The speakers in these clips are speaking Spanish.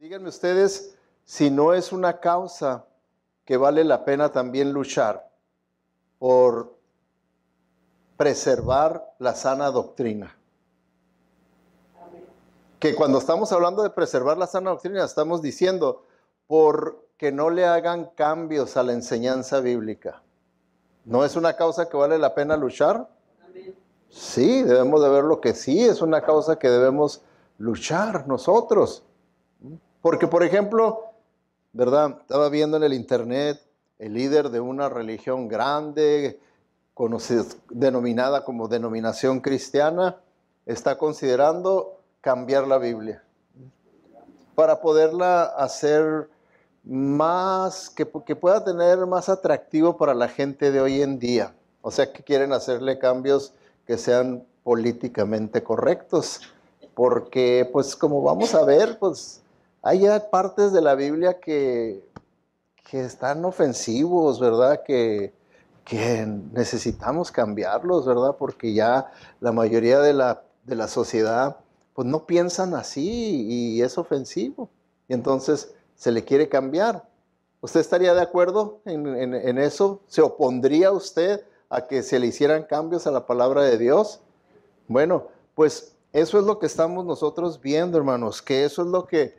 Díganme ustedes si no es una causa que vale la pena también luchar por preservar la sana doctrina. Que cuando estamos hablando de preservar la sana doctrina, estamos diciendo por que no le hagan cambios a la enseñanza bíblica. ¿No es una causa que vale la pena luchar? Sí, debemos de ver lo que sí es una causa que debemos luchar nosotros. Porque, por ejemplo, ¿verdad? Estaba viendo en el internet el líder de una religión grande, denominada como denominación cristiana, está considerando cambiar la Biblia para poderla hacer más, que, que pueda tener más atractivo para la gente de hoy en día. O sea que quieren hacerle cambios que sean políticamente correctos, porque pues como vamos a ver, pues hay ya partes de la Biblia que, están ofensivos, ¿verdad? Que, que necesitamos cambiarlos, ¿verdad? Porque ya la mayoría de la, de la sociedad pues no piensan así y es ofensivo. Y entonces se le quiere cambiar. ¿Usted estaría de acuerdo en, en eso? ¿Se opondría usted a que se le hicieran cambios a la palabra de Dios? Bueno, pues eso es lo que estamos nosotros viendo, hermanos, que eso es lo que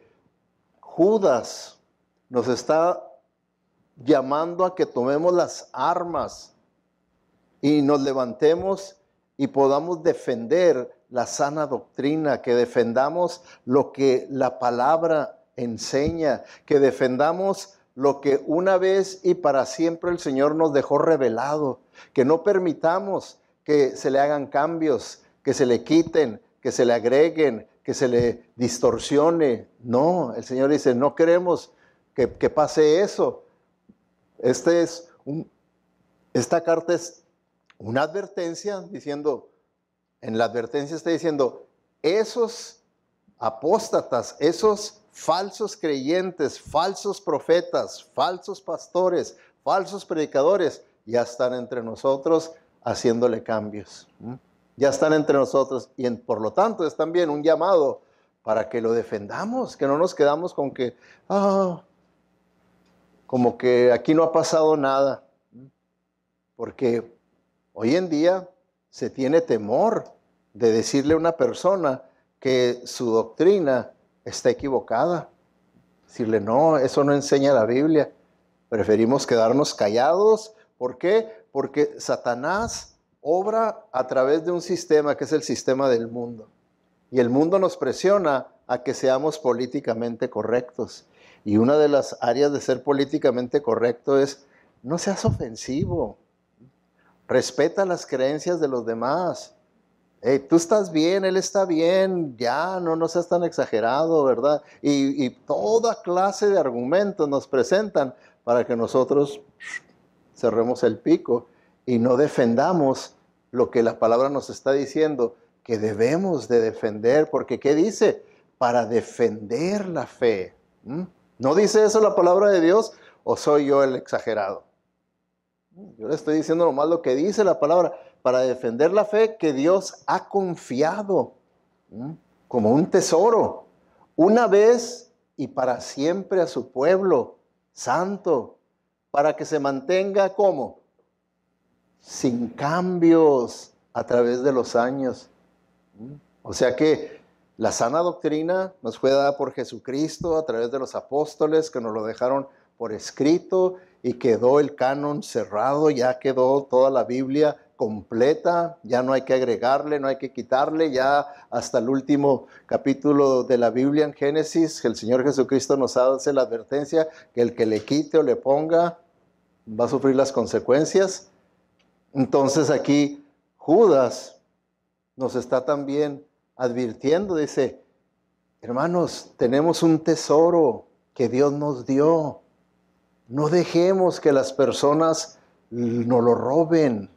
Judas nos está llamando a que tomemos las armas y nos levantemos y podamos defender la sana doctrina, que defendamos lo que la palabra enseña, que defendamos lo que una vez y para siempre el Señor nos dejó revelado, que no permitamos que se le hagan cambios, que se le quiten, que se le agreguen, que se le distorsione. No, el Señor dice, no queremos que, pase eso. Este es un, esta carta es una advertencia diciendo, en la advertencia está diciendo, esos apóstatas, esos falsos creyentes, falsos profetas, falsos pastores, falsos predicadores, ya están entre nosotros haciéndole cambios ya están entre nosotros y por lo tanto es también un llamado para que lo defendamos, que no nos quedamos con que, ah, como que aquí no ha pasado nada, porque hoy en día se tiene temor de decirle a una persona que su doctrina está equivocada, decirle, no, eso no enseña la Biblia, preferimos quedarnos callados, ¿por qué? Porque Satanás obra a través de un sistema que es el sistema del mundo. Y el mundo nos presiona a que seamos políticamente correctos. Y una de las áreas de ser políticamente correcto es no seas ofensivo. Respeta las creencias de los demás. tú estás bien, él está bien, ya, no, no seas tan exagerado, ¿verdad? y toda clase de argumentos nos presentan para que nosotros cerremos el pico y no defendamos lo que la palabra nos está diciendo, que debemos de defender, porque ¿qué dice? Para defender la fe. ¿No dice eso la palabra de Dios o soy yo el exagerado? Yo le estoy diciendo nomás lo que dice la palabra, para defender la fe que Dios ha confiado como un tesoro, una vez y para siempre a su pueblo santo, para que se mantenga como sin cambios a través de los años. O sea que la sana doctrina nos fue dada por Jesucristo a través de los apóstoles que nos lo dejaron por escrito y quedó el canon cerrado, ya quedó toda la Biblia completa, ya no hay que agregarle, no hay que quitarle, ya hasta el último capítulo de la Biblia en Génesis, el Señor Jesucristo nos hace la advertencia que el que le quite o le ponga va a sufrir las consecuencias. Entonces aquí Judas nos está también advirtiendo, dice, hermanos, tenemos un tesoro que Dios nos dio. No dejemos que las personas nos lo roben.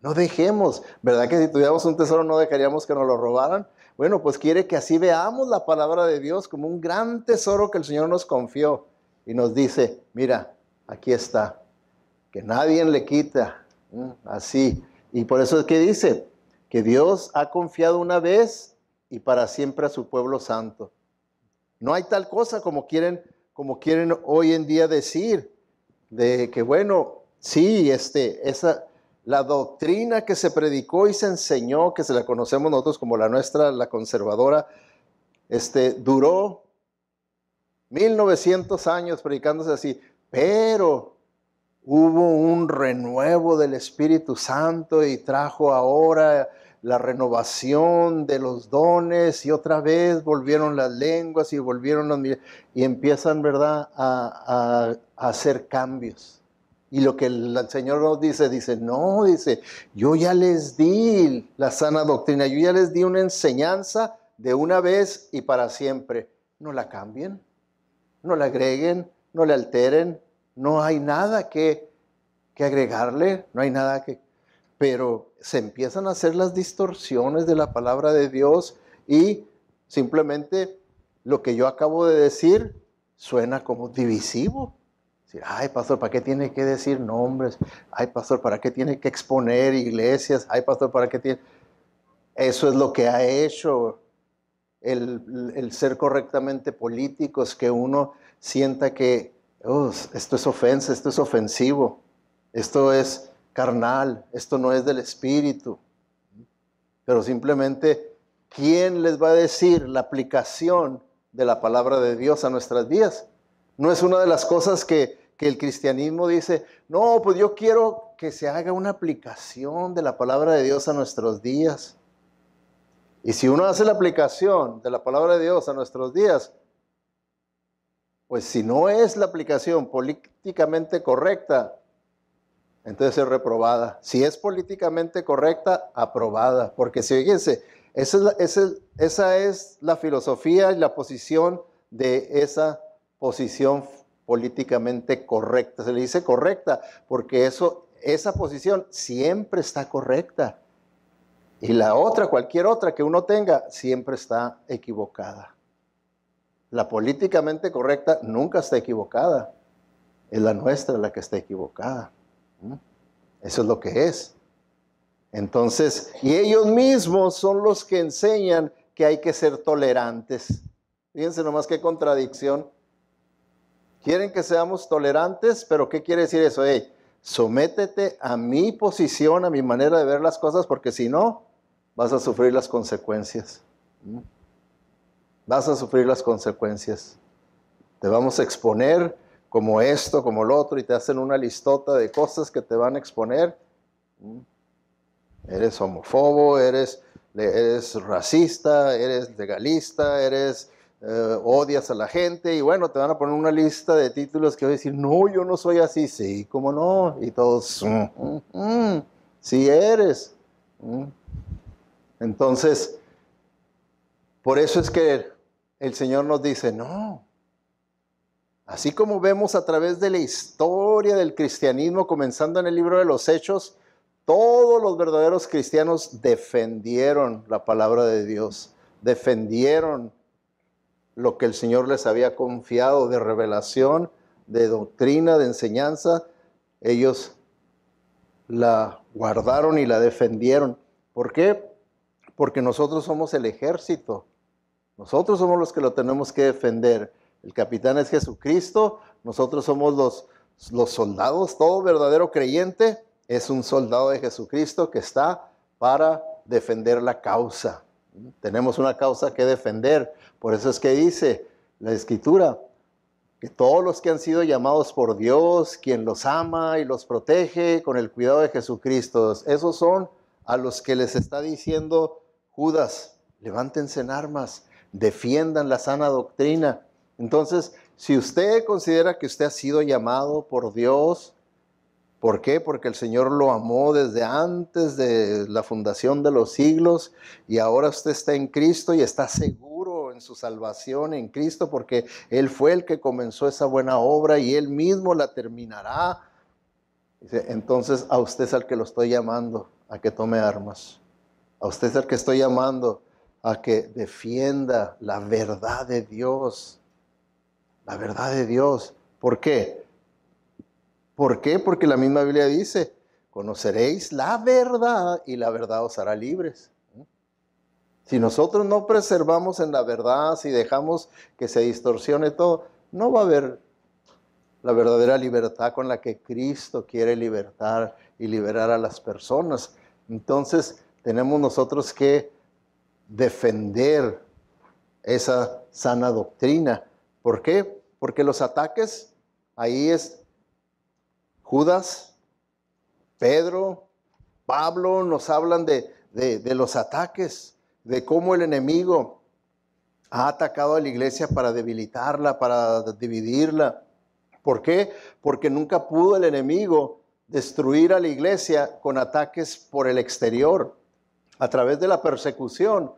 No dejemos. ¿Verdad que si tuviéramos un tesoro no dejaríamos que nos lo robaran? Bueno, pues quiere que así veamos la palabra de Dios como un gran tesoro que el Señor nos confió y nos dice, mira, aquí está, que nadie le quita, ¿Mm? Así. Y por eso es que dice que Dios ha confiado una vez y para siempre a su pueblo santo. No hay tal cosa como quieren, como quieren hoy en día decir, de que bueno, sí, este, esa, la doctrina que se predicó y se enseñó, que se la conocemos nosotros como la nuestra, la conservadora, este, duró 1900 años predicándose así, pero hubo un renuevo del Espíritu Santo y trajo ahora la renovación de los dones y otra vez volvieron las lenguas y volvieron los... Y empiezan, ¿verdad?, a, hacer cambios. Y lo que el, el Señor nos dice, dice, no, dice, yo ya les di la sana doctrina, yo ya les di una enseñanza de una vez y para siempre. No la cambien, no la agreguen, no la alteren, no hay nada que, agregarle, no hay nada que... Pero se empiezan a hacer las distorsiones de la palabra de Dios y simplemente lo que yo acabo de decir suena como divisivo. Ay, pastor, ¿para qué tiene que decir nombres? Ay, pastor, ¿para qué tiene que exponer iglesias? Ay, pastor, ¿para qué tiene... Eso es lo que ha hecho el, el ser correctamente político, es que uno sienta que esto es ofensa, esto es ofensivo, esto es carnal, esto no es del espíritu. Pero simplemente, ¿quién les va a decir la aplicación de la palabra de Dios a nuestras días? No es una de las cosas que, que el cristianismo dice, no, pues yo quiero que se haga una aplicación de la palabra de Dios a nuestros días. Y si uno hace la aplicación de la palabra de Dios a nuestros días, pues si no es la aplicación políticamente correcta, entonces es reprobada. Si es políticamente correcta, aprobada. Porque si fíjense, esa es, la, esa es la filosofía y la posición de esa posición políticamente correcta. Se le dice correcta porque eso, esa posición siempre está correcta. Y la otra, cualquier otra que uno tenga, siempre está equivocada. La políticamente correcta nunca está equivocada. Es la nuestra la que está equivocada. Eso es lo que es. Entonces, y ellos mismos son los que enseñan que hay que ser tolerantes. Fíjense nomás qué contradicción. Quieren que seamos tolerantes, pero ¿qué quiere decir eso? Hey, sométete a mi posición, a mi manera de ver las cosas, porque si no, vas a sufrir las consecuencias vas a sufrir las consecuencias. Te vamos a exponer como esto, como lo otro, y te hacen una listota de cosas que te van a exponer. Mm. Eres homofobo, eres, eres racista, eres legalista, eres eh, odias a la gente, y bueno, te van a poner una lista de títulos que voy a decir, no, yo no soy así, sí, cómo no, y todos, mm, mm, sí eres. Entonces, por eso es que el Señor nos dice, no. Así como vemos a través de la historia del cristianismo, comenzando en el libro de los Hechos, todos los verdaderos cristianos defendieron la palabra de Dios, defendieron lo que el Señor les había confiado de revelación, de doctrina, de enseñanza. Ellos la guardaron y la defendieron. ¿Por qué? Porque nosotros somos el ejército nosotros somos los que lo tenemos que defender. El capitán es Jesucristo, nosotros somos los, los soldados, todo verdadero creyente es un soldado de Jesucristo que está para defender la causa. Tenemos una causa que defender. Por eso es que dice la escritura que todos los que han sido llamados por Dios, quien los ama y los protege con el cuidado de Jesucristo, esos son a los que les está diciendo Judas, levántense en armas, defiendan la sana doctrina. Entonces, si usted considera que usted ha sido llamado por Dios, ¿por qué? Porque el Señor lo amó desde antes de la fundación de los siglos y ahora usted está en Cristo y está seguro en su salvación en Cristo porque Él fue el que comenzó esa buena obra y Él mismo la terminará. Entonces a usted es al que lo estoy llamando a que tome armas. A usted es al que estoy llamando a que defienda la verdad de Dios. La verdad de Dios. ¿Por qué? ¿Por qué? Porque la misma Biblia dice, conoceréis la verdad y la verdad os hará libres. Si nosotros no preservamos en la verdad, si dejamos que se distorsione todo, no va a haber la verdadera libertad con la que Cristo quiere libertar y liberar a las personas. Entonces tenemos nosotros que defender esa sana doctrina. ¿Por qué? Porque los ataques ahí es Judas, Pedro, Pablo nos hablan de, de, los ataques, de cómo el enemigo ha atacado a la iglesia para debilitarla, para dividirla. ¿Por qué? Porque nunca pudo el enemigo destruir a la iglesia con ataques por el exterior a través de la persecución,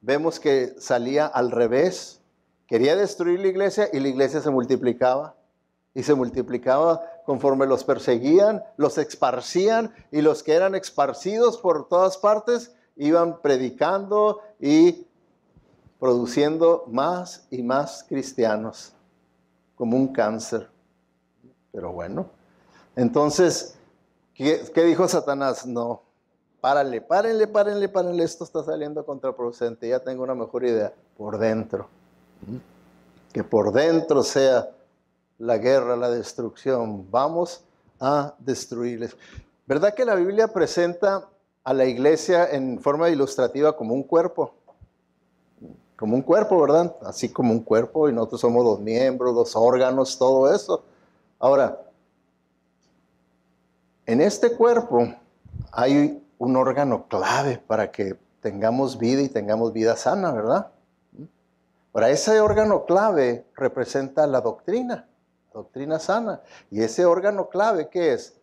vemos que salía al revés. Quería destruir la iglesia y la iglesia se multiplicaba. Y se multiplicaba conforme los perseguían, los esparcían y los que eran esparcidos por todas partes iban predicando y produciendo más y más cristianos, como un cáncer. Pero bueno, entonces, ¿qué, qué dijo Satanás? No, Párenle, párenle, párenle, párenle, esto está saliendo contraproducente, ya tengo una mejor idea. Por dentro. ¿Mm? Que por dentro sea la guerra, la destrucción. Vamos a destruirles. ¿Verdad que la Biblia presenta a la iglesia en forma ilustrativa como un cuerpo? Como un cuerpo, ¿verdad? Así como un cuerpo y nosotros somos dos miembros, dos órganos, todo eso. Ahora, en este cuerpo hay un órgano clave para que tengamos vida y tengamos vida sana, ¿verdad? Ahora, ese órgano clave representa la doctrina, doctrina sana. Y ese órgano clave, ¿qué es?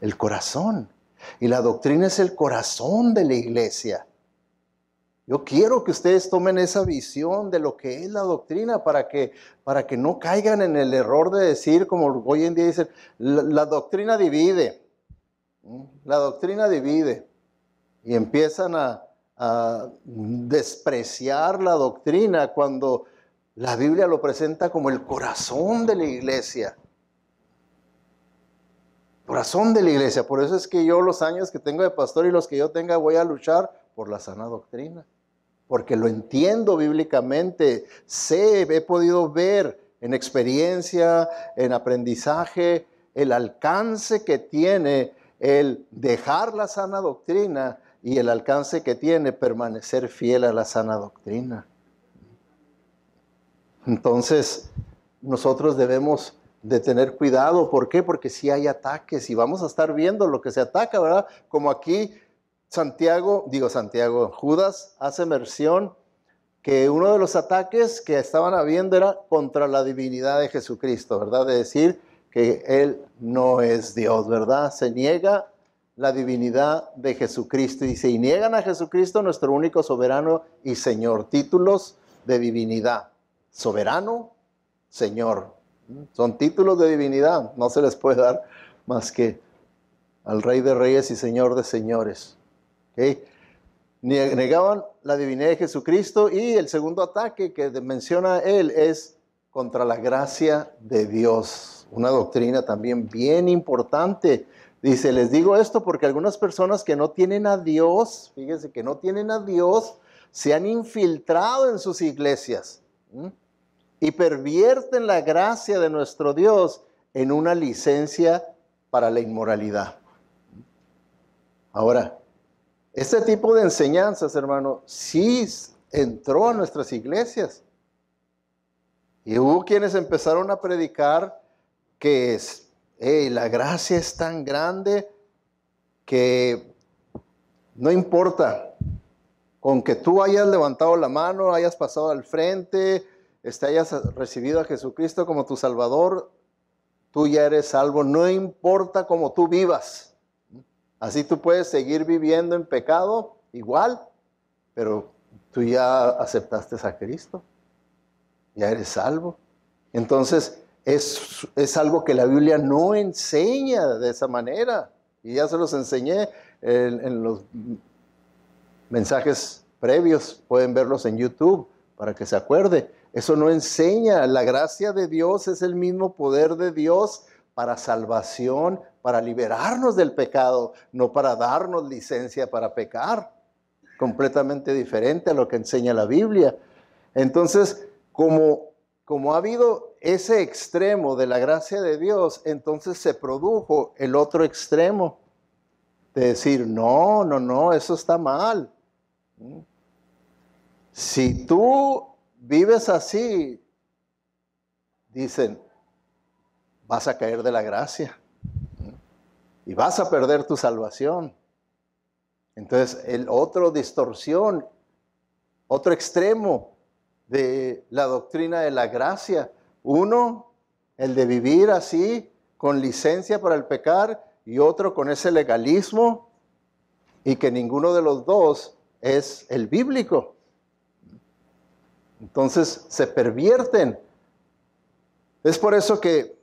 el corazón. Y la doctrina es el corazón de la iglesia. Yo quiero que ustedes tomen esa visión de lo que es la doctrina para que, para que no caigan en el error de decir, como hoy en día dicen, la doctrina divide. ¿Mm? La doctrina divide y empiezan a, despreciar la doctrina cuando la Biblia lo presenta como el corazón de la iglesia. Corazón de la iglesia. Por eso es que yo los años que tengo de pastor y los que yo tenga voy a luchar por la sana doctrina. Porque lo entiendo bíblicamente. Sé, he podido ver en experiencia, en aprendizaje, el alcance que tiene el dejar la sana doctrina y el alcance que tiene permanecer fiel a la sana doctrina. Entonces, nosotros debemos de tener cuidado. ¿Por qué? Porque si hay ataques y vamos a estar viendo lo que se ataca, ¿verdad? Como aquí Santiago, digo Santiago, Judas hace mención que uno de los ataques que estaban habiendo era contra la divinidad de Jesucristo, ¿verdad? De decir, que Él no es Dios, ¿verdad? Se niega la divinidad de Jesucristo y se niegan a Jesucristo, nuestro único soberano y Señor. Títulos de divinidad. Soberano, Señor. Son títulos de divinidad. No se les puede dar más que al Rey de Reyes y Señor de Señores. ¿Okay? Negaban la divinidad de Jesucristo y el segundo ataque que menciona él es contra la gracia de Dios una doctrina también bien importante. Dice, les digo esto porque algunas personas que no tienen a Dios, fíjense que no tienen a Dios, se han infiltrado en sus iglesias y pervierten la gracia de nuestro Dios en una licencia para la inmoralidad. Ahora, este tipo de enseñanzas, hermano, sí entró a nuestras iglesias. Y hubo quienes empezaron a predicar que es, la gracia es tan grande que no importa con que tú hayas levantado la mano, hayas pasado al frente, este, hayas recibido a Jesucristo como tu Salvador, tú ya eres salvo, no importa cómo tú vivas. Así tú puedes seguir viviendo en pecado igual, pero tú ya aceptaste a Cristo, ya eres salvo. Entonces, es, es algo que la Biblia no enseña de esa manera. Y ya se los enseñé en, los mensajes previos. Pueden verlos en YouTube para que se acuerde. Eso no enseña. La gracia de Dios es el mismo poder de Dios para salvación, para liberarnos del pecado, no para darnos licencia para pecar. Completamente diferente a lo que enseña la Biblia. Entonces, como, como ha habido ese extremo de la gracia de Dios, entonces se produjo el otro extremo de decir, no, no, no, eso está mal. Mm. Si tú vives así, dicen, vas a caer de la gracia mm, y vas a perder tu salvación. Entonces, el otro distorsión, otro extremo de la doctrina de la gracia uno, el de vivir así, con licencia para el pecar, y otro con ese legalismo, y que ninguno de los dos es el bíblico. Entonces se pervierten. Es por eso que,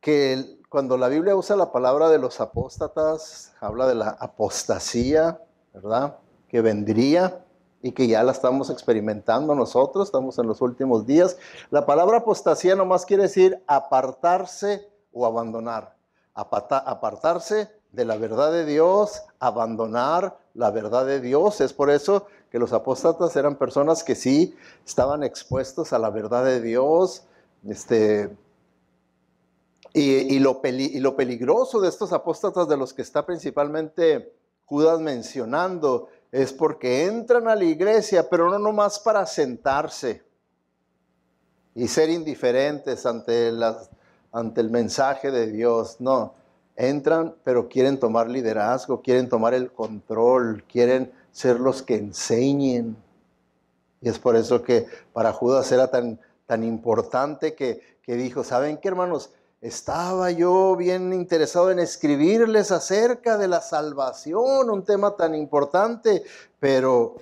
que cuando la Biblia usa la palabra de los apóstatas, habla de la apostasía, ¿verdad? Que vendría y que ya la estamos experimentando nosotros, estamos en los últimos días. La palabra apostasía nomás quiere decir apartarse o abandonar. apartarse de la verdad de Dios, abandonar la verdad de Dios. Es por eso que los apóstatas eran personas que sí estaban expuestos a la verdad de Dios. Este, y, lo y lo peligroso de estos apóstatas de los que está principalmente Judas mencionando es porque entran a la iglesia, pero no nomás para sentarse y ser indiferentes ante, el mensaje de Dios, no. Entran, pero quieren tomar liderazgo, quieren tomar el control, quieren ser los que enseñen. Y es por eso que para Judas era tan, tan importante que dijo, ¿saben qué hermanos? Estaba yo bien interesado en escribirles acerca de la salvación, un tema tan importante, pero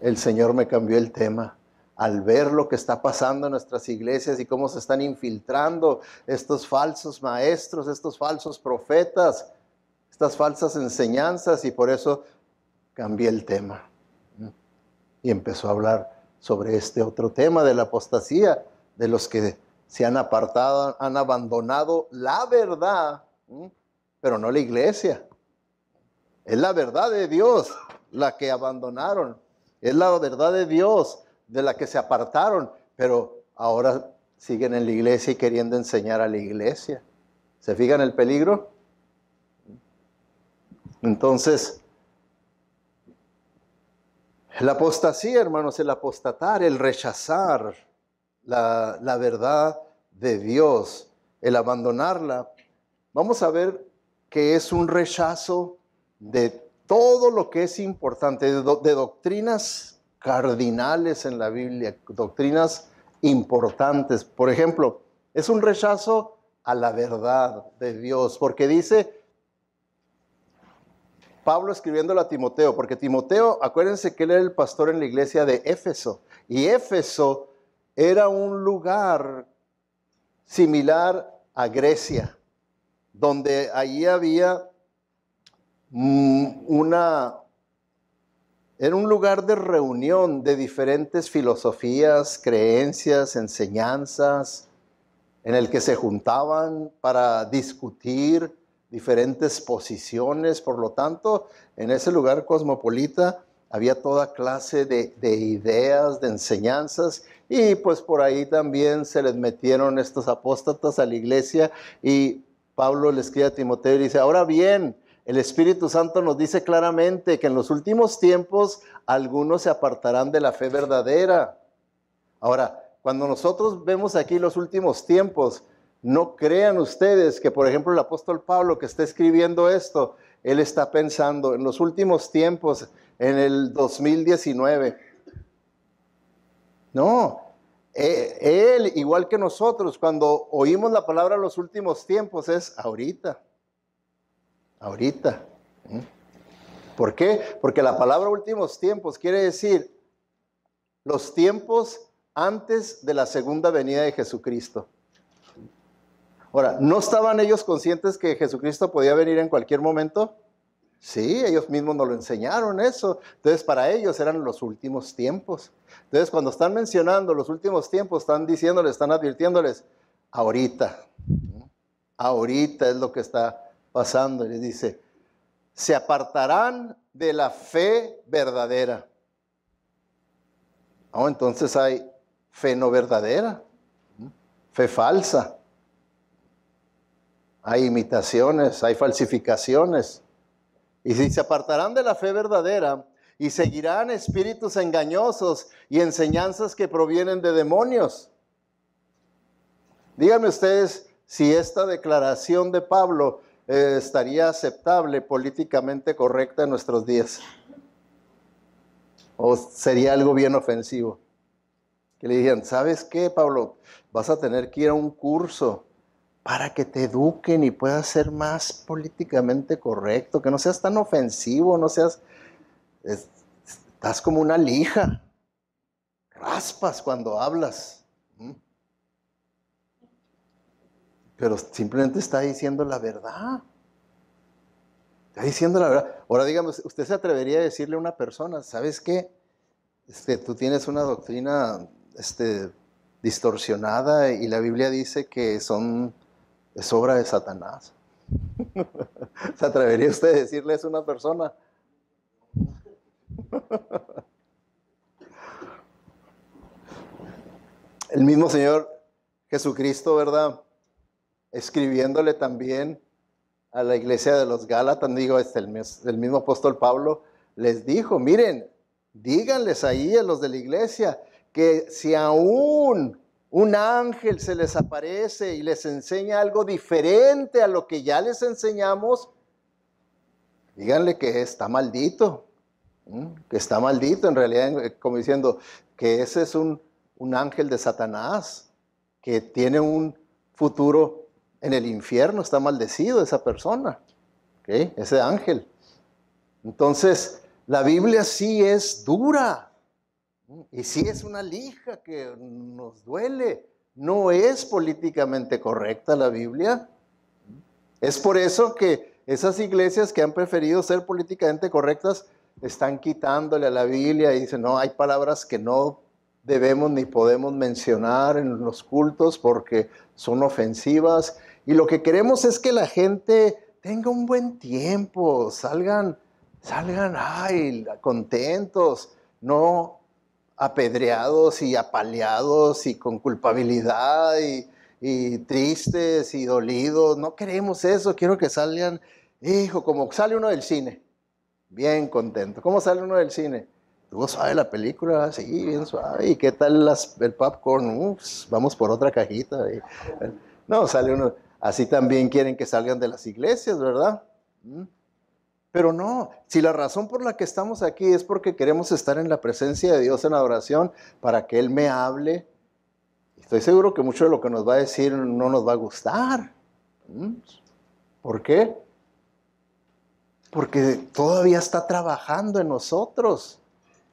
el Señor me cambió el tema al ver lo que está pasando en nuestras iglesias y cómo se están infiltrando estos falsos maestros, estos falsos profetas, estas falsas enseñanzas y por eso cambié el tema. Y empezó a hablar sobre este otro tema de la apostasía de los que se han apartado, han abandonado la verdad, pero no la iglesia. Es la verdad de Dios la que abandonaron. Es la verdad de Dios de la que se apartaron, pero ahora siguen en la iglesia y queriendo enseñar a la iglesia. ¿Se fijan el peligro? Entonces, la apostasía, hermanos, el apostatar, el rechazar la, verdad de Dios, el abandonarla, vamos a ver que es un rechazo de todo lo que es importante, de, doctrinas cardinales en la Biblia, doctrinas importantes. Por ejemplo, es un rechazo a la verdad de Dios, porque dice Pablo escribiéndolo a Timoteo, porque Timoteo, acuérdense que él era el pastor en la iglesia de Éfeso, y Éfeso era un lugar similar a Grecia, donde allí había mm, una... Era un lugar de reunión de diferentes filosofías, creencias, enseñanzas, en el que se juntaban para discutir diferentes posiciones. Por lo tanto, en ese lugar cosmopolita había toda clase de, de ideas, de enseñanzas, y pues por ahí también se les metieron estos apóstatas a la iglesia y Pablo le escribe a Timoteo y dice, ahora bien, el Espíritu Santo nos dice claramente que en los últimos tiempos algunos se apartarán de la fe verdadera. Ahora, cuando nosotros vemos aquí los últimos tiempos, no crean ustedes que, por ejemplo, el apóstol Pablo que está escribiendo esto, él está pensando en los últimos tiempos, en el 2019. No, eh, él, igual que nosotros, cuando oímos la palabra los últimos tiempos, es ahorita. Ahorita. ¿Por qué? Porque la palabra últimos tiempos quiere decir los tiempos antes de la segunda venida de Jesucristo. Ahora, ¿no estaban ellos conscientes que Jesucristo podía venir en cualquier momento? Sí, ellos mismos nos lo enseñaron eso. Entonces para ellos eran los últimos tiempos. Entonces cuando están mencionando los últimos tiempos, están diciéndoles, están advirtiéndoles, ahorita, ahorita es lo que está pasando. Y les dice, se apartarán de la fe verdadera. Oh, entonces hay fe no verdadera, fe falsa. Hay imitaciones, hay falsificaciones. Y si se apartarán de la fe verdadera y seguirán espíritus engañosos y enseñanzas que provienen de demonios. Díganme ustedes si esta declaración de Pablo eh, estaría aceptable, políticamente correcta en nuestros días. O sería algo bien ofensivo. Que le digan, ¿sabes qué, Pablo? Vas a tener que ir a un curso para que te eduquen y puedas ser más políticamente correcto, que no seas tan ofensivo, no seas, estás como una lija, raspas cuando hablas. Pero simplemente está diciendo la verdad. Está diciendo la verdad. Ahora dígame, ¿usted se atrevería a decirle a una persona, ¿sabes qué? Este, tú tienes una doctrina este, distorsionada y la Biblia dice que son es obra de Satanás. ¿Se atrevería usted a decirle a una persona? El mismo Señor Jesucristo, ¿verdad? Escribiéndole también a la iglesia de los Gálatas, digo, este, el, el mismo apóstol Pablo les dijo, miren, díganles ahí a los de la iglesia que si aún un ángel se les aparece y les enseña algo diferente a lo que ya les enseñamos, díganle que está maldito, que está maldito en realidad, eh, como diciendo que ese es un, ángel de Satanás, que tiene un futuro en el infierno, está maldecido esa persona, ese ángel. Entonces, la Biblia sí es dura, y si es una lija que nos duele, no es políticamente correcta la Biblia. Es por eso que esas iglesias que han preferido ser políticamente correctas están quitándole a la Biblia y dicen, no, hay palabras que no debemos ni podemos mencionar en los cultos porque son ofensivas. Y lo que queremos es que la gente tenga un buen tiempo, salgan, salgan, ahí contentos, no apedreados y apaleados y con culpabilidad y, y tristes y dolidos. No queremos eso, quiero que salgan, hijo, como sale uno del cine, bien contento. ¿Cómo sale uno del cine? ¿Tú suave la película, sí, bien suave. ¿Y qué tal las, el popcorn? vamos por otra cajita. Eh, no, sale uno. Así también quieren que salgan de las iglesias, ¿verdad? ¿Mm? Pero no, si la razón por la que estamos aquí es porque queremos estar en la presencia de Dios en adoración para que Él me hable, estoy seguro que mucho de lo que nos va a decir no nos va a gustar. Mm. ¿Por qué? Porque todavía está trabajando en nosotros.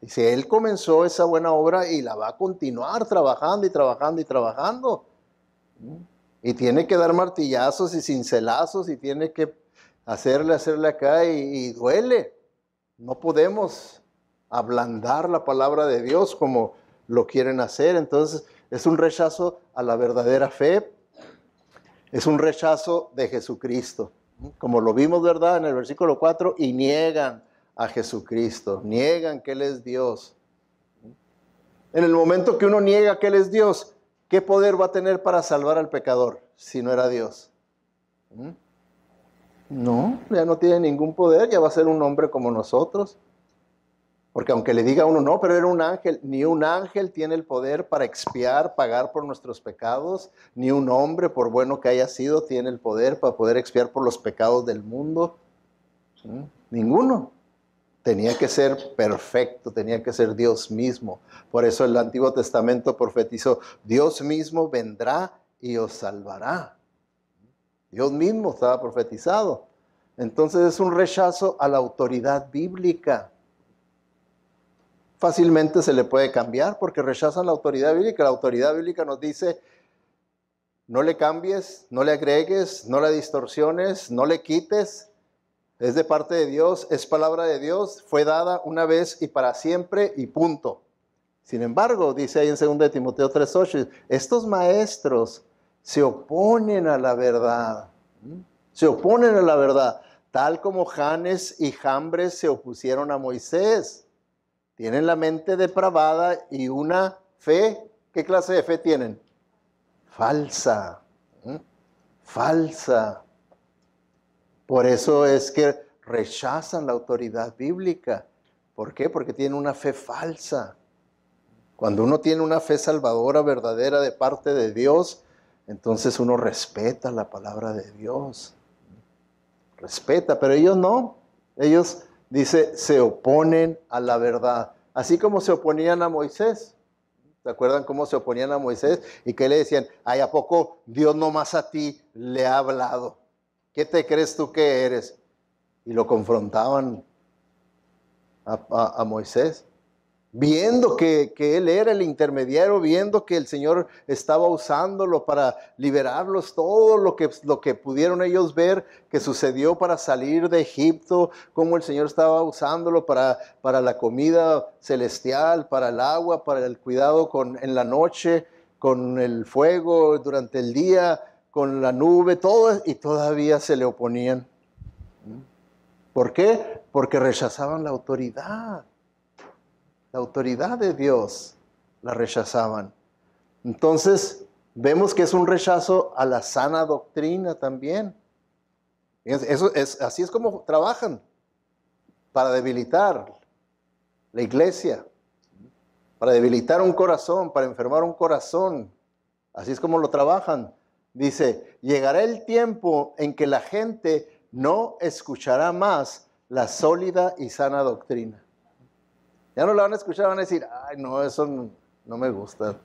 Dice, Él comenzó esa buena obra y la va a continuar trabajando y trabajando y trabajando. Mm. Y tiene que dar martillazos y cincelazos y tiene que hacerle, hacerle acá y, duele. No podemos ablandar la palabra de Dios como lo quieren hacer. Entonces es un rechazo a la verdadera fe, es un rechazo de Jesucristo. Como lo vimos, ¿verdad? En el versículo 4, y niegan a Jesucristo, niegan que Él es Dios. En el momento que uno niega que Él es Dios, ¿qué poder va a tener para salvar al pecador si no era Dios? ¿Mm? No, ya no tiene ningún poder, ya va a ser un hombre como nosotros. Porque aunque le diga uno, no, pero era un ángel, ni un ángel tiene el poder para expiar, pagar por nuestros pecados, ni un hombre, por bueno que haya sido, tiene el poder para poder expiar por los pecados del mundo. Ninguno. Tenía que ser perfecto, tenía que ser Dios mismo. Por eso el Antiguo Testamento profetizó, Dios mismo vendrá y os salvará. Dios mismo estaba profetizado. Entonces es un rechazo a la autoridad bíblica. Fácilmente se le puede cambiar porque rechazan la autoridad bíblica. La autoridad bíblica nos dice, no le cambies, no le agregues, no la distorsiones, no le quites. Es de parte de Dios, es palabra de Dios, fue dada una vez y para siempre y punto. Sin embargo, dice ahí en 2 Timoteo 3:8, estos maestros se oponen a la verdad. Se oponen a la verdad, tal como Janes y Jambres se opusieron a Moisés. Tienen la mente depravada y una fe. ¿Qué clase de fe tienen? Falsa. Falsa. Por eso es que rechazan la autoridad bíblica. ¿Por qué? Porque tienen una fe falsa. Cuando uno tiene una fe salvadora verdadera de parte de Dios, entonces uno respeta la palabra de Dios. Respeta, pero ellos no. Ellos, dice, se oponen a la verdad. Así como se oponían a Moisés. ¿Se acuerdan cómo se oponían a Moisés? Y que le decían, ay, ¿a poco Dios nomás a ti le ha hablado? ¿Qué te crees tú que eres? Y lo confrontaban a Moisés viendo que, Él era el intermediario, viendo que el Señor estaba usándolo para liberarlos, todo lo que, lo que pudieron ellos ver que sucedió para salir de Egipto, cómo el Señor estaba usándolo para, para la comida celestial, para el agua, para el cuidado con, en la noche, con el fuego durante el día, con la nube, todo, y todavía se le oponían. ¿Mm? ¿Por qué? Porque rechazaban la autoridad la autoridad de Dios, la rechazaban. Entonces, vemos que es un rechazo a la sana doctrina también. Eso es, así es como trabajan para debilitar la iglesia, para debilitar un corazón, para enfermar un corazón. Así es como lo trabajan. Dice, llegará el tiempo en que la gente no escuchará más la sólida y sana doctrina. Ya no la van a escuchar, van a decir, ay, no, eso no, me gusta.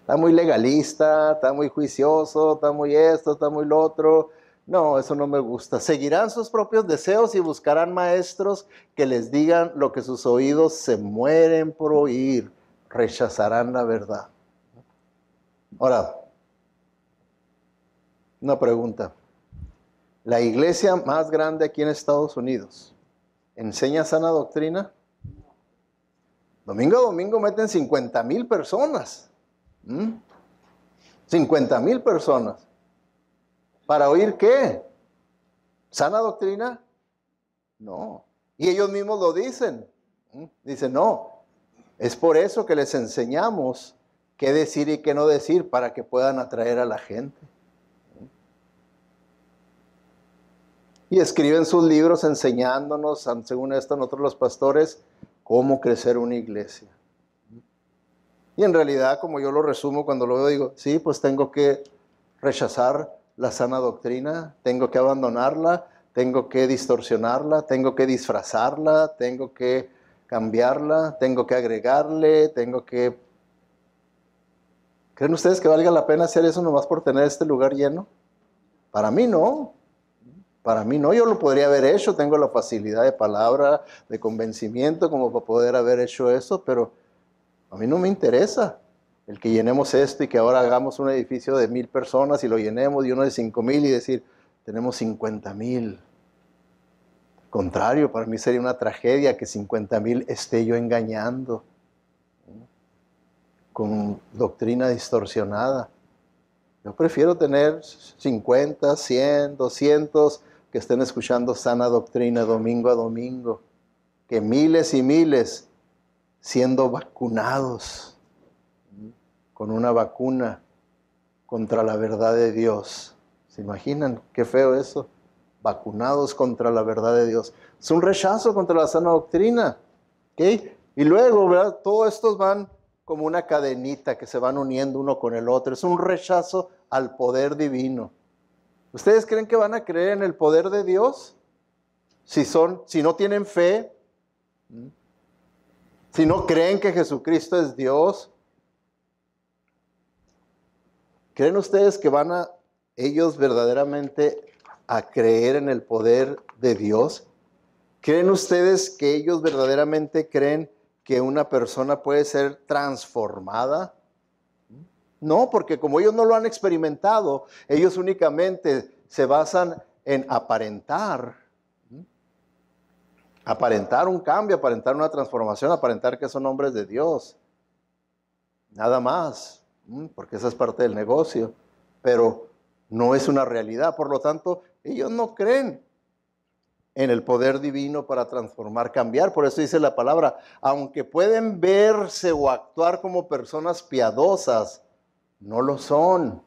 Está muy legalista, está muy juicioso, está muy esto, está muy lo otro. No, eso no me gusta. Seguirán sus propios deseos y buscarán maestros que les digan lo que sus oídos se mueren por oír. Rechazarán la verdad. Ahora, una pregunta. La iglesia más grande aquí en Estados Unidos, ¿enseña sana doctrina? Domingo a domingo meten 50 mil personas. 50 ¿Mm? mil personas. ¿Para oír qué? ¿Sana doctrina? No. Y ellos mismos lo dicen. ¿Mm? Dicen, no. Es por eso que les enseñamos qué decir y qué no decir para que puedan atraer a la gente. Y escriben sus libros enseñándonos, según esto, nosotros los pastores, cómo crecer una iglesia. Y en realidad, como yo lo resumo cuando lo veo, digo, sí, pues tengo que rechazar la sana doctrina, tengo que abandonarla, tengo que distorsionarla, tengo que disfrazarla, tengo que cambiarla, tengo que agregarle, tengo que... ¿Creen ustedes que valga la pena hacer eso nomás por tener este lugar lleno? Para mí no. Para mí no, yo lo podría haber hecho, tengo la facilidad de palabra, de convencimiento como para poder haber hecho eso, pero a mí no me interesa el que llenemos esto y que ahora hagamos un edificio de mil personas y lo llenemos y uno de cinco mil y decir, tenemos cincuenta mil. contrario, para mí sería una tragedia que cincuenta mil esté yo engañando con doctrina distorsionada. Yo prefiero tener 50, 100, 200 que estén escuchando sana doctrina domingo a domingo, que miles y miles siendo vacunados con una vacuna contra la verdad de Dios. ¿Se imaginan qué feo eso? Vacunados contra la verdad de Dios. Es un rechazo contra la sana doctrina. Y luego, ¿verdad? Todos estos van como una cadenita que se van uniendo uno con el otro. Es un rechazo al poder divino. ¿Ustedes creen que van a creer en el poder de Dios? Si, son, si no tienen fe, ¿Mm? si no creen que Jesucristo es Dios, ¿creen ustedes que van a ellos verdaderamente a creer en el poder de Dios? ¿Creen ustedes que ellos verdaderamente creen que una persona puede ser transformada? No, porque como ellos no lo han experimentado, ellos únicamente se basan en aparentar. Aparentar un cambio, aparentar una transformación, aparentar que son hombres de Dios. Nada más, porque esa es parte del negocio. Pero no es una realidad. Por lo tanto, ellos no creen en el poder divino para transformar, cambiar. Por eso dice la palabra, aunque pueden verse o actuar como personas piadosas, no lo son,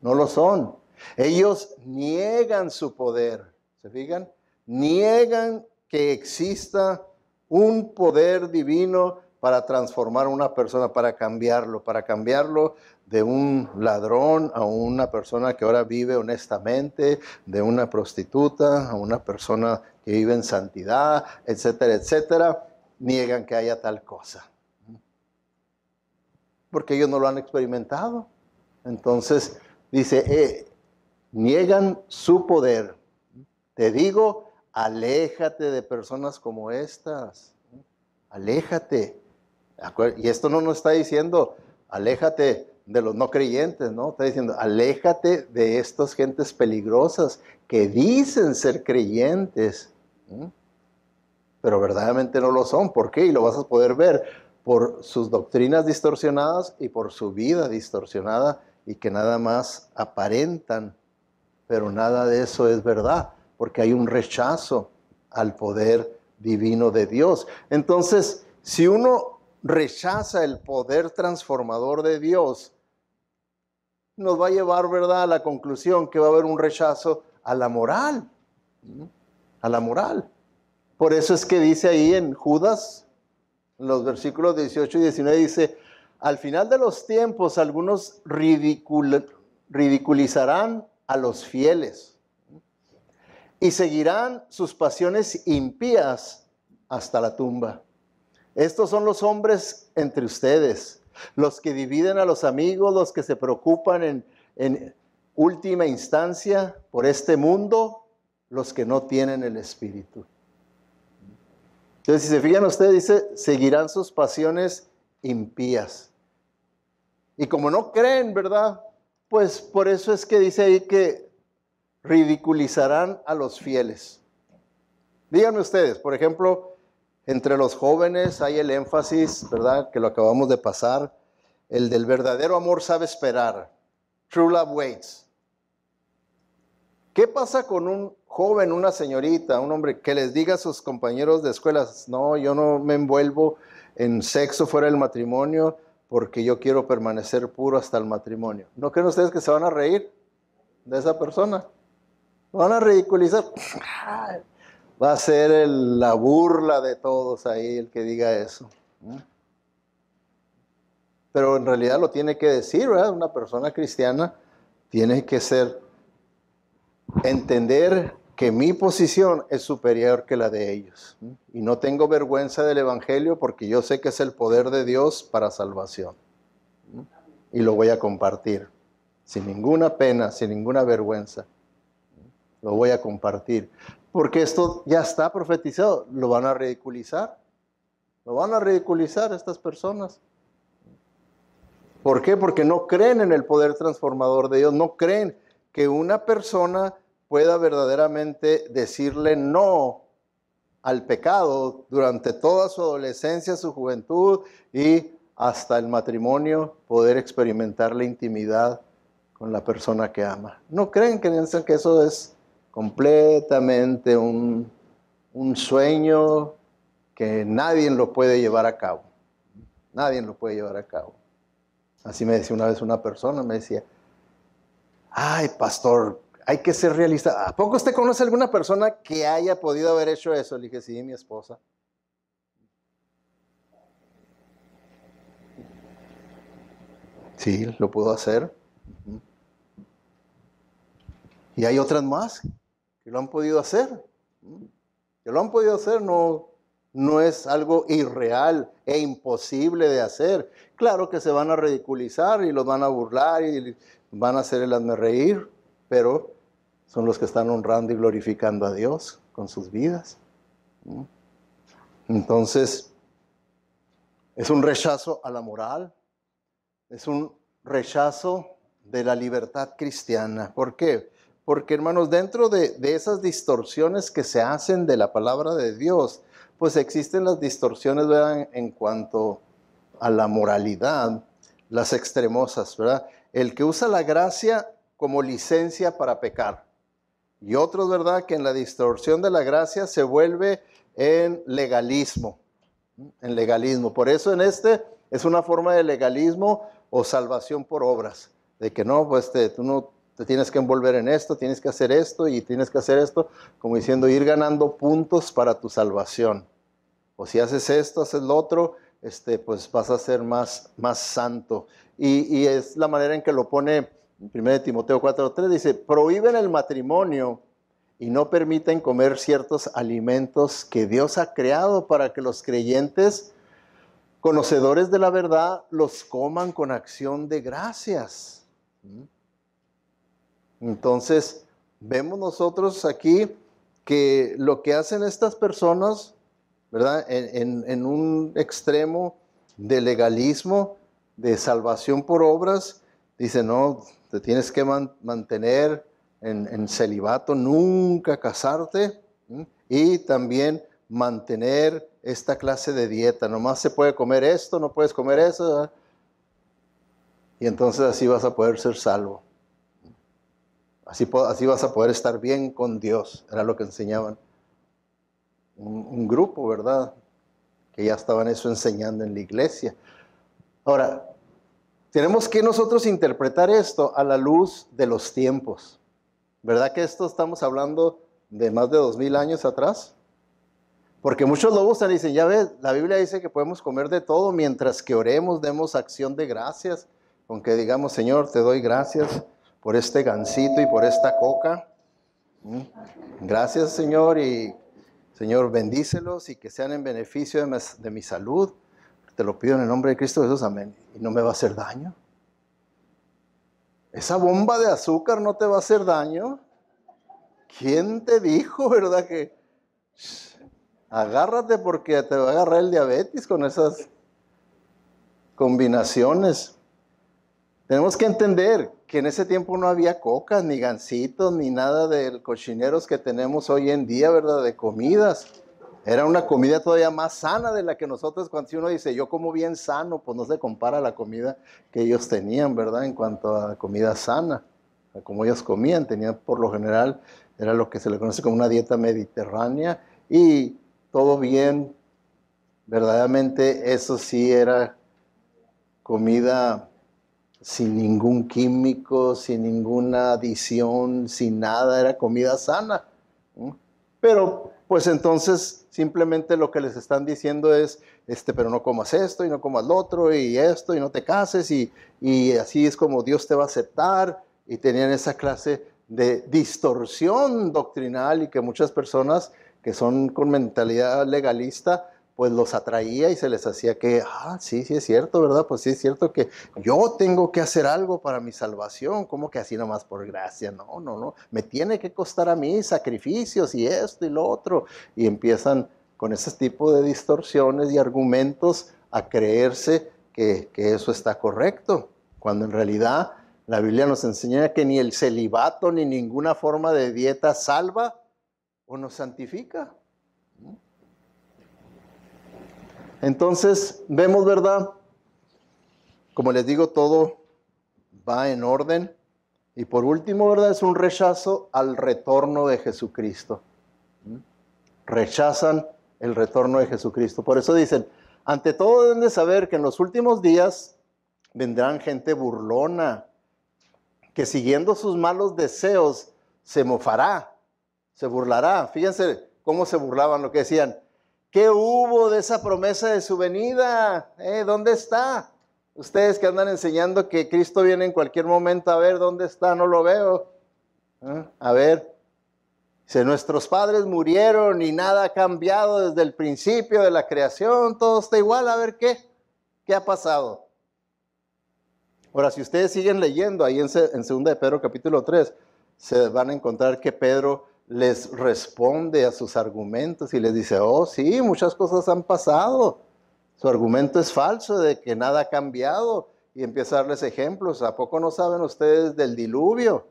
no lo son. Ellos niegan su poder, ¿se fijan? Niegan que exista un poder divino para transformar a una persona, para cambiarlo, para cambiarlo de un ladrón a una persona que ahora vive honestamente, de una prostituta a una persona que vive en santidad, etcétera, etcétera, niegan que haya tal cosa porque ellos no lo han experimentado. Entonces dice, eh, niegan su poder. Te digo, aléjate de personas como estas. Aléjate. Y esto no nos está diciendo, aléjate de los no creyentes, ¿no? Está diciendo, aléjate de estas gentes peligrosas que dicen ser creyentes, ¿Mm? pero verdaderamente no lo son. ¿Por qué? Y lo vas a poder ver por sus doctrinas distorsionadas y por su vida distorsionada y que nada más aparentan, pero nada de eso es verdad, porque hay un rechazo al poder divino de Dios. Entonces, si uno rechaza el poder transformador de Dios, nos va a llevar, ¿verdad?, a la conclusión que va a haber un rechazo a la moral, a la moral. Por eso es que dice ahí en Judas los versículos 18 y 19 dice, al final de los tiempos algunos ridiculizarán a los fieles y seguirán sus pasiones impías hasta la tumba. Estos son los hombres entre ustedes, los que dividen a los amigos, los que se preocupan en última instancia por este mundo, los que no tienen el espíritu. Entonces, si se fijan ustedes, dice, seguirán sus pasiones impías. Y como no creen, ¿verdad? Pues por eso es que dice ahí que ridiculizarán a los fieles. Díganme ustedes, por ejemplo, entre los jóvenes hay el énfasis, ¿verdad? Que lo acabamos de pasar, el del verdadero amor sabe esperar. True love waits. ¿Qué pasa con un joven, una señorita, un hombre, que les diga a sus compañeros de escuelas, no, yo no me envuelvo en sexo fuera del matrimonio porque yo quiero permanecer puro hasta el matrimonio. ¿No creen ustedes que se van a reír de esa persona? Van a ridiculizar. Va a ser la burla de todos ahí el que diga eso. Pero en realidad lo tiene que decir, ¿verdad? Una persona cristiana tiene que ser entender que mi posición es superior que la de ellos. Y no tengo vergüenza del Evangelio porque yo sé que es el poder de Dios para salvación. Y lo voy a compartir, sin ninguna pena, sin ninguna vergüenza. Lo voy a compartir. Porque esto ya está profetizado. Lo van a ridiculizar. Lo van a ridiculizar estas personas. ¿Por qué? Porque no creen en el poder transformador de Dios. No creen que una persona pueda verdaderamente decirle no al pecado durante toda su adolescencia, su juventud y hasta el matrimonio, poder experimentar la intimidad con la persona que ama. ¿No creen que eso es completamente un, un sueño que nadie lo puede llevar a cabo? Nadie lo puede llevar a cabo. Así me decía una vez una persona, me decía, ay, pastor, hay que ser realista. ¿A poco usted conoce alguna persona que haya podido haber hecho eso? Le dije, sí, mi esposa. Sí, lo pudo hacer. Y hay otras más que lo han podido hacer. Que lo han podido hacer, no, no es algo irreal e imposible de hacer. Claro que se van a ridiculizar y los van a burlar y van a hacer el asme reír, pero son los que están honrando y glorificando a Dios con sus vidas. Entonces, es un rechazo a la moral, es un rechazo de la libertad cristiana. ¿Por qué? Porque, hermanos, dentro de, esas distorsiones que se hacen de la palabra de Dios, pues existen las distorsiones, En cuanto a la moralidad, las extremosas, ¿verdad? El que usa la gracia como licencia para pecar. Y otros, ¿verdad?, que en la distorsión de la gracia se vuelve en legalismo, en legalismo. Por eso en este es una forma de legalismo o salvación por obras, de que no, pues tú no te tienes que envolver en esto, tienes que hacer esto y tienes que hacer esto, como diciendo ir ganando puntos para tu salvación. O si haces esto, haces lo otro, este, pues vas a ser más, más santo. Y, y es la manera en que lo pone 1 Timoteo 4.3 dice, prohíben el matrimonio y no permiten comer ciertos alimentos que Dios ha creado para que los creyentes, conocedores de la verdad, los coman con acción de gracias. ¿Mm? Entonces, vemos nosotros aquí que lo que hacen estas personas, ¿verdad? En, en un extremo de legalismo, de salvación por obras, dicen, no, te tienes que mantener en, celibato, nunca casarte y también mantener esta clase de dieta. Nomás se puede comer esto, no puedes comer eso. Y entonces así vas a poder ser salvo. Así, así, vas a poder estar bien con Dios. Era lo que enseñaban. Un, un grupo, ¿verdad? Que ya estaban eso enseñando en la iglesia. Ahora, tenemos que nosotros interpretar esto a la luz de los tiempos. ¿Verdad que esto estamos hablando de más de dos mil años atrás? Porque muchos lo gustan y dicen, ya ves, la Biblia dice que podemos comer de todo mientras que oremos, demos acción de gracias, con que digamos, Señor, te doy gracias por este gansito y por esta coca. Mm, gracias, Señor, y Señor, bendícelos y que sean en beneficio de mi salud te lo pido en el nombre de Cristo Jesús, amén, y no me va a hacer daño. Esa bomba de azúcar no te va a hacer daño. ¿Quién te dijo, verdad? Que agárrate porque te va a agarrar el diabetes con esas combinaciones. Tenemos que entender que en ese tiempo no había cocas, ni gancitos, ni nada de cochineros que tenemos hoy en día, ¿verdad? De comidas. Era una comida todavía más sana de la que nosotros, cuando uno dice, yo como bien sano, pues no se compara a la comida que ellos tenían, ¿verdad? En cuanto a comida sana, a como ellos comían, tenían por lo general, era lo que se le conoce como una dieta mediterránea y todo bien, verdaderamente eso sí era comida sin ningún químico, sin ninguna adición, sin nada, era comida sana. Pero pues entonces Simplemente lo que les están diciendo es, este, pero no comas esto y no comas lo otro y esto y no te cases y, y así es como Dios te va a aceptar. Y tenían esa clase de distorsión doctrinal y que muchas personas que son con mentalidad legalista pues los atraía y se les hacía que, ah, sí, sí es cierto, ¿verdad? Pues sí es cierto que yo tengo que hacer algo para mi salvación, como que así nomás por gracia, no, no, no, me tiene que costar a mí sacrificios y esto y lo otro. Y empiezan con ese tipo de distorsiones y argumentos a creerse que, que eso está correcto, cuando en realidad la Biblia nos enseña que ni el celibato ni ninguna forma de dieta salva o nos santifica. Entonces, vemos, ¿verdad? Como les digo, todo va en orden. Y por último, ¿verdad? Es un rechazo al retorno de Jesucristo. Rechazan el retorno de Jesucristo. Por eso dicen, ante todo deben de saber que en los últimos días vendrán gente burlona, que siguiendo sus malos deseos se mofará, se burlará. Fíjense cómo se burlaban, lo que decían. ¿Qué hubo de esa promesa de su venida? Eh, ¿Dónde está? Ustedes que andan enseñando que Cristo viene en cualquier momento, a ver, ¿dónde está? No lo veo. Ah, a ver. Si nuestros padres murieron y nada ha cambiado desde el principio de la creación, todo está igual, a ver qué, qué ha pasado. Ahora, si ustedes siguen leyendo ahí en, en 2 de Pedro capítulo 3, se van a encontrar que Pedro les responde a sus argumentos y les dice, oh sí, muchas cosas han pasado. Su argumento es falso de que nada ha cambiado y empieza a darles ejemplos. ¿A poco no saben ustedes del diluvio?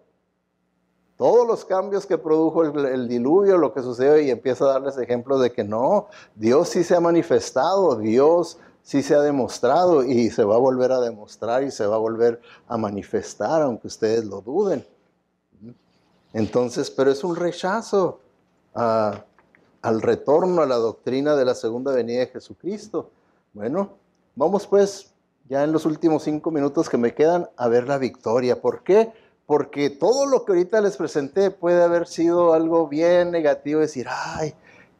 Todos los cambios que produjo el, diluvio, lo que sucedió, y empieza a darles ejemplos de que no, Dios sí se ha manifestado, Dios sí se ha demostrado y se va a volver a demostrar y se va a volver a manifestar, aunque ustedes lo duden. Entonces, pero es un rechazo al retorno a la doctrina de la segunda venida de Jesucristo. Bueno, vamos pues ya en los últimos cinco minutos que me quedan a ver la victoria. ¿Por qué? Porque todo lo que ahorita les presenté puede haber sido algo bien negativo, decir, ay,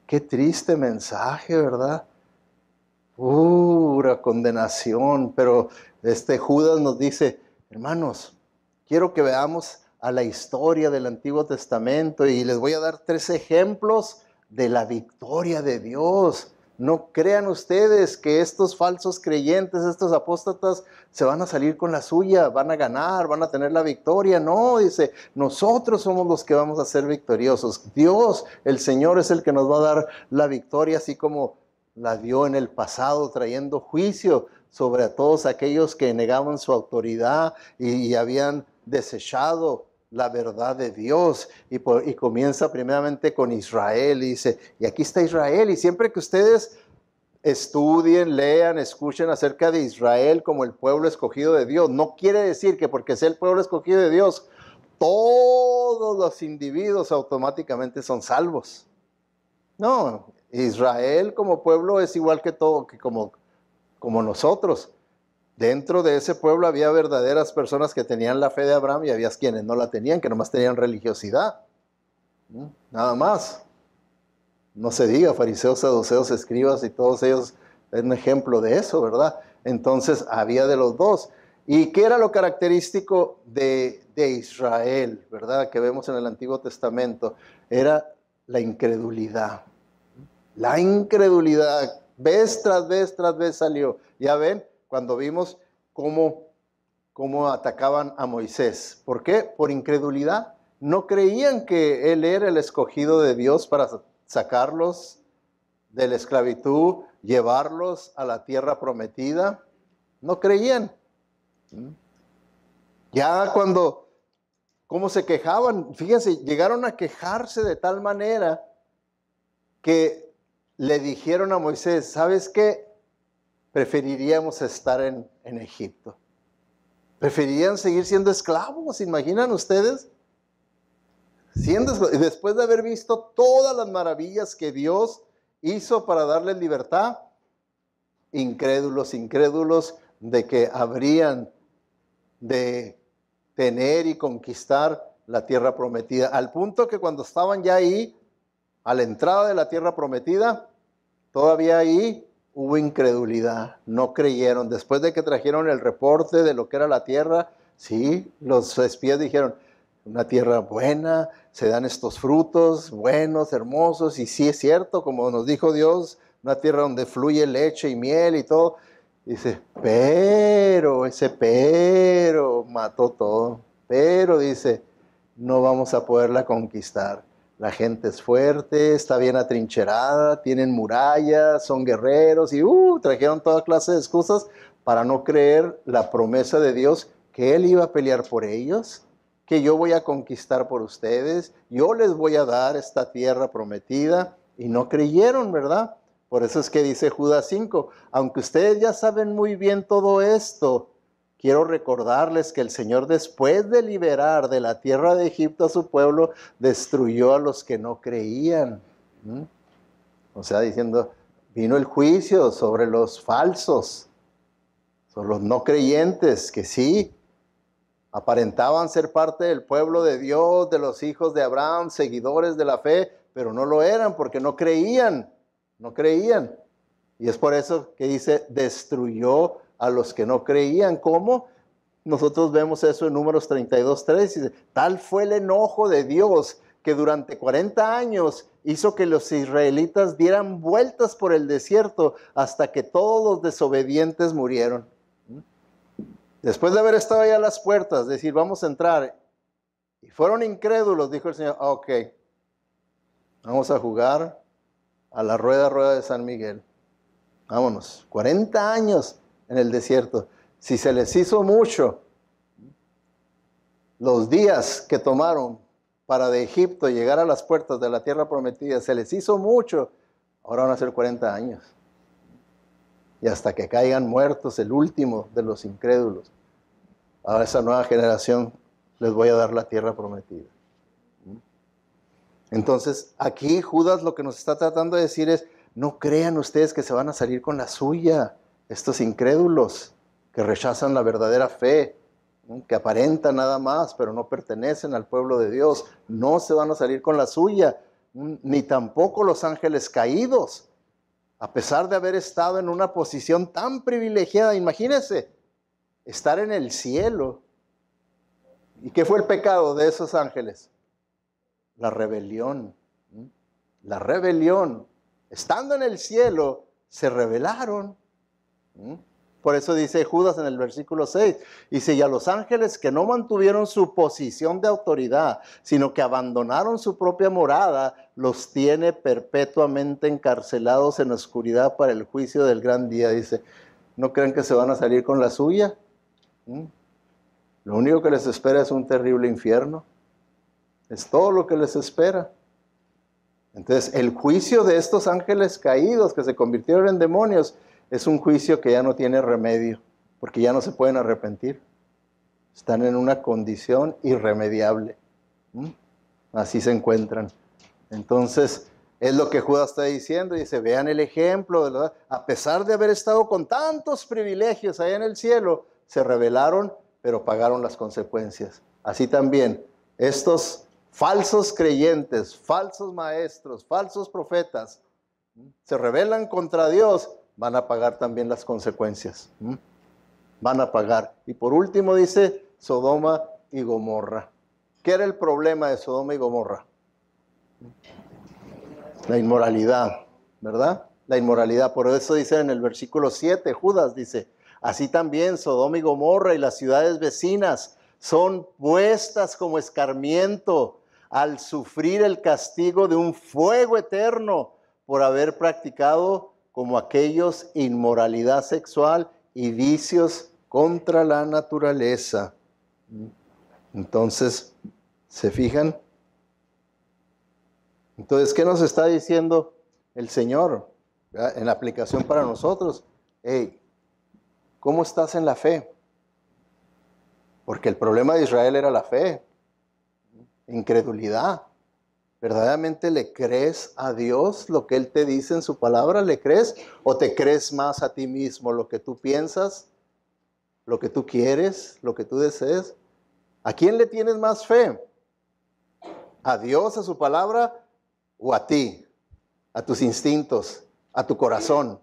qué triste mensaje, ¿verdad? Pura condenación. Pero este Judas nos dice, hermanos, quiero que veamos a la historia del Antiguo Testamento y les voy a dar tres ejemplos de la victoria de Dios. No crean ustedes que estos falsos creyentes, estos apóstatas, se van a salir con la suya, van a ganar, van a tener la victoria. No, dice, nosotros somos los que vamos a ser victoriosos. Dios, el Señor, es el que nos va a dar la victoria, así como la dio en el pasado, trayendo juicio sobre a todos aquellos que negaban su autoridad y, y habían desechado la verdad de Dios y, comienza primeramente con Israel y dice, y aquí está Israel y siempre que ustedes estudien, lean, escuchen acerca de Israel como el pueblo escogido de Dios, no quiere decir que porque sea el pueblo escogido de Dios, todos los individuos automáticamente son salvos. No, Israel como pueblo es igual que todo, que como, como nosotros. Dentro de ese pueblo había verdaderas personas que tenían la fe de Abraham y había quienes no la tenían, que nomás tenían religiosidad. Nada más. No se diga, fariseos, saduceos, escribas y todos ellos es un ejemplo de eso, ¿verdad? Entonces había de los dos. ¿Y qué era lo característico de, de Israel, verdad? Que vemos en el Antiguo Testamento. Era la incredulidad. La incredulidad, vez tras vez tras vez salió. Ya ven, cuando vimos cómo, atacaban a Moisés. ¿Por qué? Por incredulidad. No creían que él era el escogido de Dios para sacarlos de la esclavitud, llevarlos a la tierra prometida. No creían. Ya cuando, ¿cómo se quejaban? Fíjense, llegaron a quejarse de tal manera que le dijeron a Moisés, ¿sabes qué? preferiríamos estar en, Egipto. Preferirían seguir siendo esclavos, imaginan ustedes. Siendo, después de haber visto todas las maravillas que Dios hizo para darles libertad, incrédulos, incrédulos de que habrían de tener y conquistar la tierra prometida. Al punto que cuando estaban ya ahí, a la entrada de la tierra prometida, todavía ahí hubo incredulidad, no creyeron. Después de que trajeron el reporte de lo que era la tierra, sí, los espías dijeron, una tierra buena, se dan estos frutos buenos, hermosos, y sí es cierto, como nos dijo Dios, una tierra donde fluye leche y miel y todo. Dice, pero, ese pero mató todo, pero dice, no vamos a poderla conquistar. La gente es fuerte, está bien atrincherada, tienen murallas, son guerreros y uh, trajeron toda clase de excusas para no creer la promesa de Dios que Él iba a pelear por ellos, que yo voy a conquistar por ustedes, yo les voy a dar esta tierra prometida. Y no creyeron, ¿verdad? Por eso es que dice Judas 5, aunque ustedes ya saben muy bien todo esto, Quiero recordarles que el Señor después de liberar de la tierra de Egipto a su pueblo, destruyó a los que no creían. O sea, diciendo, vino el juicio sobre los falsos, sobre los no creyentes, que sí, aparentaban ser parte del pueblo de Dios, de los hijos de Abraham, seguidores de la fe, pero no lo eran porque no creían, no creían. Y es por eso que dice, destruyó a los que no creían. ¿Cómo? Nosotros vemos eso en números 32, 3. Tal fue el enojo de Dios que durante 40 años hizo que los israelitas dieran vueltas por el desierto hasta que todos los desobedientes murieron. Después de haber estado ya a las puertas, decir, vamos a entrar, y fueron incrédulos, dijo el Señor, ah, ok, vamos a jugar a la rueda, rueda de San Miguel. Vámonos, 40 años en el desierto. Si se les hizo mucho los días que tomaron para de Egipto llegar a las puertas de la tierra prometida, se les hizo mucho, ahora van a ser 40 años. Y hasta que caigan muertos el último de los incrédulos, a esa nueva generación les voy a dar la tierra prometida. Entonces, aquí Judas lo que nos está tratando de decir es, no crean ustedes que se van a salir con la suya estos incrédulos que rechazan la verdadera fe, que aparentan nada más, pero no pertenecen al pueblo de Dios, no se van a salir con la suya, mm, ni tampoco los ángeles caídos, a pesar de haber estado en una posición tan privilegiada. Imagínense, estar en el cielo. ¿Y qué fue el pecado de esos ángeles? La rebelión. La rebelión. Estando en el cielo, se rebelaron por eso dice Judas en el versículo 6, dice, y a los ángeles que no mantuvieron su posición de autoridad, sino que abandonaron su propia morada, los tiene perpetuamente encarcelados en la oscuridad para el juicio del gran día. Dice, ¿no creen que se van a salir con la suya? Lo único que les espera es un terrible infierno. Es todo lo que les espera. Entonces, el juicio de estos ángeles caídos que se convirtieron en demonios es un juicio que ya no tiene remedio, porque ya no se pueden arrepentir. Están en una condición irremediable. Así se encuentran. Entonces, es lo que Judas está diciendo. Dice, vean el ejemplo, a pesar de haber estado con tantos privilegios allá en el cielo, se rebelaron, pero pagaron las consecuencias. Así también, estos falsos creyentes, falsos maestros, falsos profetas, se rebelan contra Dios, van a pagar también las consecuencias. Van a pagar. Y por último dice Sodoma y Gomorra. ¿Qué era el problema de Sodoma y Gomorra? La inmoralidad, ¿verdad? La inmoralidad. Por eso dice en el versículo 7, Judas dice, así también Sodoma y Gomorra y las ciudades vecinas son puestas como escarmiento al sufrir el castigo de un fuego eterno por haber practicado como aquellos inmoralidad sexual y vicios contra la naturaleza. Entonces, ¿se fijan? Entonces, ¿qué nos está diciendo el Señor en la aplicación para nosotros? Hey, ¿cómo estás en la fe? Porque el problema de Israel era la fe, incredulidad. ¿Verdaderamente le crees a Dios lo que Él te dice en su palabra? ¿Le crees? ¿O te crees más a ti mismo lo que tú piensas, lo que tú quieres, lo que tú desees? ¿A quién le tienes más fe? ¿A Dios, a su palabra o a ti? ¿A tus instintos, a tu corazón?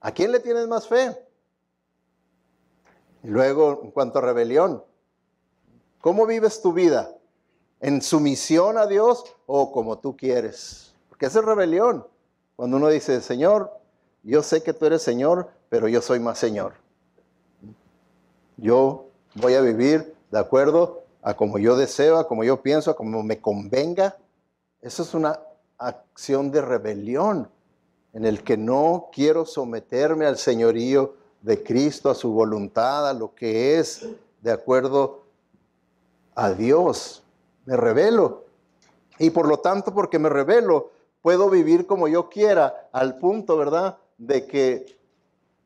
¿A quién le tienes más fe? Y luego, en cuanto a rebelión, ¿cómo vives tu vida? en sumisión a Dios o como tú quieres. Porque esa es rebelión. Cuando uno dice, Señor, yo sé que tú eres Señor, pero yo soy más Señor. Yo voy a vivir de acuerdo a como yo deseo, a como yo pienso, a como me convenga. Eso es una acción de rebelión en el que no quiero someterme al señorío de Cristo, a su voluntad, a lo que es de acuerdo a Dios me revelo. Y por lo tanto, porque me revelo, puedo vivir como yo quiera, al punto, ¿verdad?, de que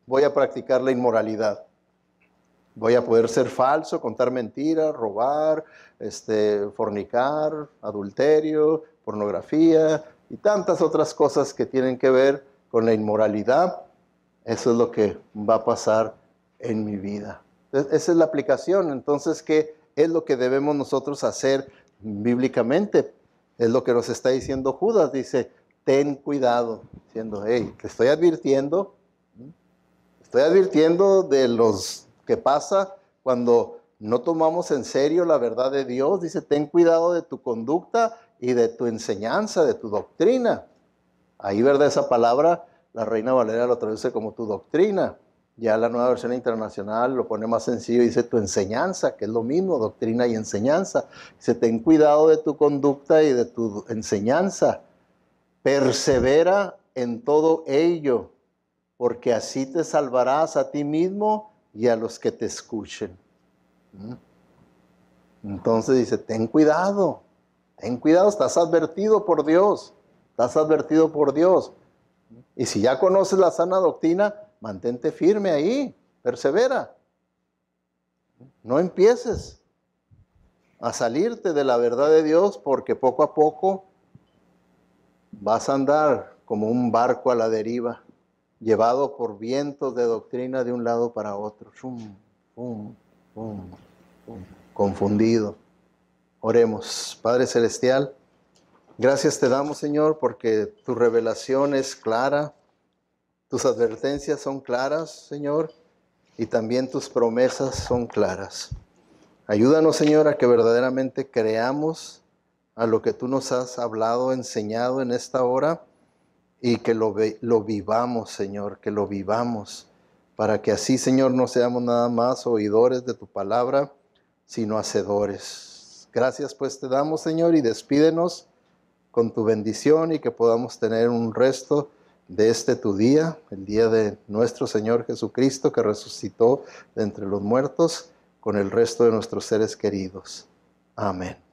voy a practicar la inmoralidad. Voy a poder ser falso, contar mentiras, robar, este, fornicar, adulterio, pornografía y tantas otras cosas que tienen que ver con la inmoralidad. Eso es lo que va a pasar en mi vida. E-, esa es la aplicación. Entonces, ¿qué es lo que debemos nosotros hacer bíblicamente. Es lo que nos está diciendo Judas. Dice, ten cuidado, diciendo, hey, te estoy advirtiendo, ¿Mm? estoy advirtiendo de los que pasa cuando no tomamos en serio la verdad de Dios. Dice, ten cuidado de tu conducta y de tu enseñanza, de tu doctrina. Ahí, ¿verdad? Esa palabra, la Reina Valeria lo traduce como tu doctrina. Ya la nueva versión internacional lo pone más sencillo, dice tu enseñanza, que es lo mismo, doctrina y enseñanza. Dice, ten cuidado de tu conducta y de tu enseñanza. Persevera en todo ello, porque así te salvarás a ti mismo y a los que te escuchen. ¿Mm? Entonces dice, ten cuidado, ten cuidado, estás advertido por Dios, estás advertido por Dios. Y si ya conoces la sana doctrina, mantente firme ahí, persevera. No empieces a salirte de la verdad de Dios porque poco a poco vas a andar como un barco a la deriva, llevado por vientos de doctrina de un lado para otro, confundido. Oremos, Padre Celestial, gracias te damos Señor porque tu revelación es clara tus advertencias son claras, Señor, y también tus promesas son claras. Ayúdanos, Señor, a que verdaderamente creamos a lo que tú nos has hablado, enseñado en esta hora, y que lo, lo vivamos, Señor, que lo vivamos, para que así, Señor, no seamos nada más oidores de tu palabra, sino hacedores. Gracias pues te damos, Señor, y despídenos con tu bendición y que podamos tener un resto de este tu día, el día de nuestro Señor Jesucristo que resucitó de entre los muertos, con el resto de nuestros seres queridos. Amén.